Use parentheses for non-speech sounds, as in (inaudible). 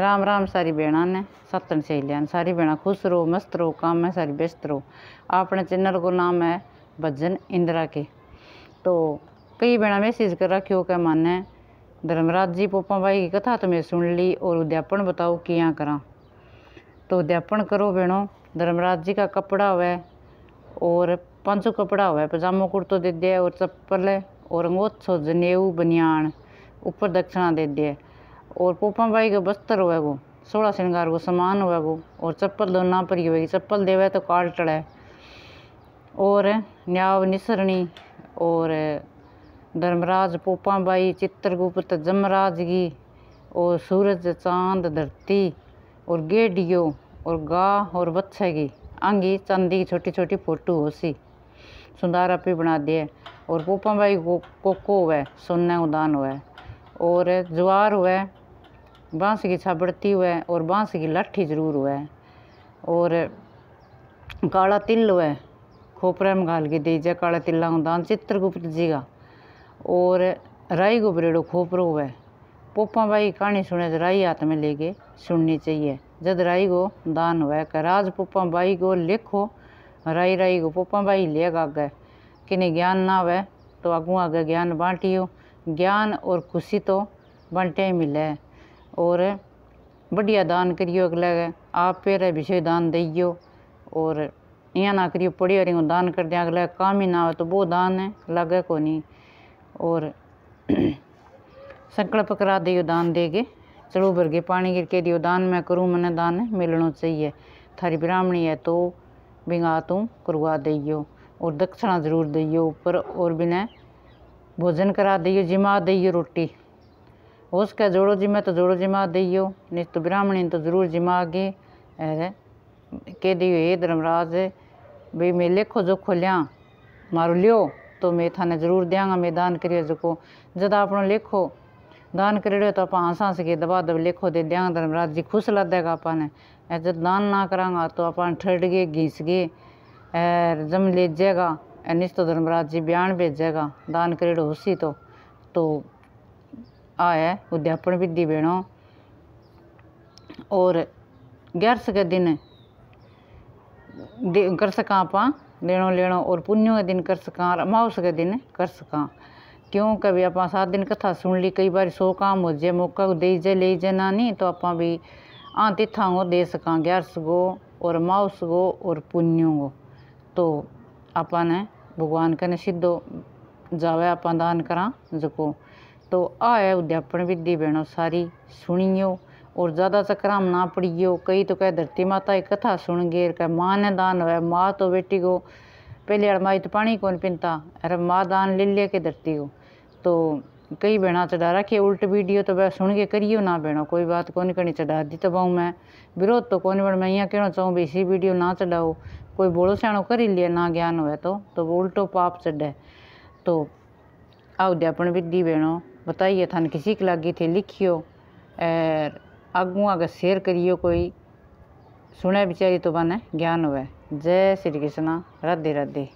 राम राम सारी बेणा ने सतन सहेलियाँ सारी बेणा खुश रहो मस्त रहो काम में सारी व्यस्त रहो अपने चैनल को नाम है भजन इंदिरा के तो कई बेणा मैसेज कर रखियो के है धर्मराज जी पोपा भाई की कथा तो मैं सुन ली और उद्यापन बताओ कि करा तो उद्यापन करो बेणो धर्मराज जी का कपड़ा हुआ और पांचों कपड़ा हुआ पजामो कुर्तो दे दिया और चप्पल और अंगोत्सव जनेऊ बनियान ऊपर दक्षिणा दे दिया और पोपा भाई को बस्तर हुआ सोलह श्रृंगार को सामान हुआ और चप्पल दो तो ना परी होगी चप्पल देवे तो काल टड़े और न्याव निसरणी और धर्मराज पोपा भाई चित्रगुप्त जमराज की और सूरज चांद धरती और गेडियो और गा और बच्छे की आंगी चांदी की छोटी छोटी फोटो हो सी सुंदारा पी बना दिए और पोपा भाई को कोको हुआ सोने उदान हुआ और ज्वार हुआ बांस की छाबड़ती हुए और बांस की लाठी जरूर हुए और काला तिल हुए खोपरे में घाल के दीजिए काला तिल्ला दान चित्रगुप्त जी का और राई को बरेड़ो खोपरो हुए पोपा भाई कहानी सुने तो राई हाथ में लेके सुननी चाहिए जब राई को दान हुए राज पोपा भाई को लिखो राई राई को पोपा भाई ले आगे किन्हें ज्ञान ना हुए तो आगू आगे ज्ञान बांटियो ज्ञान और खुशी तो ही मिले और बढ़िया दान करियो अगले आप पैरे विषय दान दियो और इयां ना करियो पड़ी वाली दान कर दिया अगले काम ही ना हो तो वो दान है लगे को नहीं और (clears throat) संकल्प करा दियो दान दे चलो भर के पानी गिर के दियो दान मैं करूँ मैंने दान मिलना चाहिए थारी ब्राह्मणी है तो बिंगा तू करवा दियो और दक्षिणा जरूर दियो ऊपर और बिना भोजन करा दियो जिमा दियो रोटी उसके जोड़ो मैं तो जोड़ो जिमा दियो नहीं तो ब्राह्मणी तो जरूर जिमा आगे कह दियो ये धर्मराज भाई मैं लेखो जोखो लिया मारो लियो तो मैं थाने जरूर देंगा मैं दान करियो जो जब आप लेखो दान करियो तो आप हंस हंस के दबा दब लेखो दे देंगे धर्मराज जी खुश ला देगा आपने जब दान ना करांगा तो अपन ठड़ गए घीस गए जम ले जाएगा निस्तो धर्मराज जी बयान भेजेगा दान करेड़ो उसी तो तो आया उद्यापन विधि बेणो और ग्यारस के दिन दे कर सका आप लेनो लेनो और पुण्यों के दिन कर सका और अमावस के दिन कर सका क्यों कभी आप सात दिन कथा सुन ली कई बार सौ काम हो जाए मौका दे जाए ले जाए ना नहीं तो आप भी हाँ तिथा को दे सका ग्यारस गो और माउस गो और पुण्यों को तो आपने भगवान कने सीधो जावे आप दान करा जको तो आ है विधि बहनों सारी सुनियो और ज़्यादा चक्कर में ना पड़ियो कई तो कह धरती माता की कथा सुन गए कह माँ ने दान हो माँ तो बेटी को पहले अड़माई तो पानी कौन पीनता अरे माँ दान ले लिया के धरती को तो कई बहना चढ़ा रखे उल्ट वीडियो तो वह सुन के करियो ना बहनों कोई बात कौन करनी चढ़ा दी तो भाऊ मैं विरोध तो कौन बन मैं यहाँ कहना चाहूँ भाई इसी वीडियो ना चढ़ाओ कोई बोलो सियाणो कर ही लिया ना ज्ञान हो तो तो वो उल्टो पाप चढ़े तो अपन विधि बहनों बताइए थान किसी के लागी थे लिखियो और आगू आगे शेयर करियो कोई सुने बेचारी तो बने ज्ञान हुए जय श्री कृष्णा राधे राधे